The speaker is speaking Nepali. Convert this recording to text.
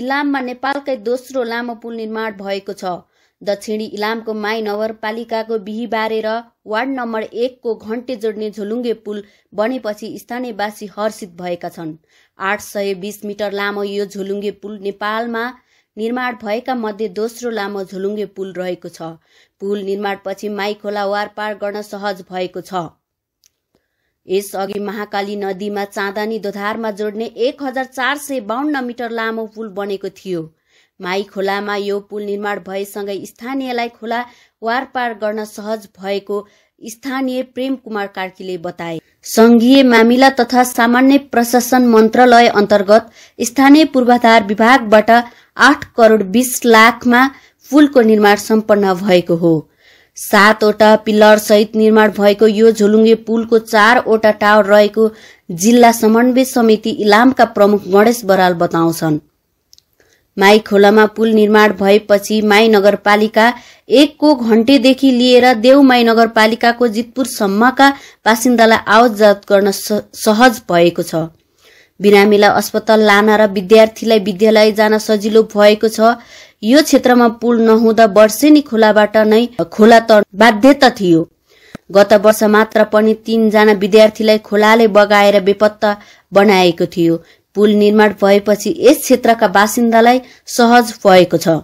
इलाममा नेपालकै दोस्रो लामो पुल निर्माण भएको छ दक्षिणी इलामको माई नगरपालिकाको बिही बारेर वार्ड नम्बर एकको घन्टे जोड्ने झुलुङ्गे पुल बनेपछि स्थानीयवासी हर्षित भएका छन् आठ सय बिस मिटर लामो यो झुलुङ्गे पुल नेपालमा निर्माण भएका मध्ये दोस्रो लामो झुलुङ्गे पुल रहेको छ पुल निर्माणपछि माई खोला वार पार गर्न सहज भएको छ यसअघि महाकाली नदीमा चाँदानी दोधारमा जोड्ने एक हजार चार सय बाहन्न मिटर लामो पुल बनेको थियो माई खोलामा यो पुल निर्माण भएसँगै स्थानीयलाई खोला वार पार गर्न सहज भएको स्थानीय प्रेम कुमार कार्कीले बताए संघीय मामिला तथा सामान्य प्रशासन मन्त्रालय अन्तर्गत स्थानीय पूर्वाधार विभागबाट आठ करोड बीस लाखमा पुलको निर्माण सम्पन्न भएको हो सातवटा पिल्लर सहित निर्माण भएको यो झुलुङ्गे पुलको चारवटा टावर रहेको जिल्ला समन्वय समिति इलामका प्रमुख गणेश बराल बताउँछन् माई खोलामा पुल निर्माण भएपछि माई नगरपालिका एकको घन्टेदेखि लिएर देव माई नगरपालिकाको जितपुरसम्मका बासिन्दालाई आवत गर्न सहज भएको छ बिरामीलाई अस्पताल लान र विद्यार्थीलाई विद्यालय जान सजिलो भएको छ यो क्षेत्रमा पुल नहुँदा वर्षेनी खोलाबाट नै खोला त बाध्यता थियो गत वर्ष मात्र पनि तीनजना विद्यार्थीलाई खोलाले बगाएर बेपत्ता बनाएको थियो पुल निर्माण भएपछि यस क्षेत्रका बासिन्दालाई सहज भएको छ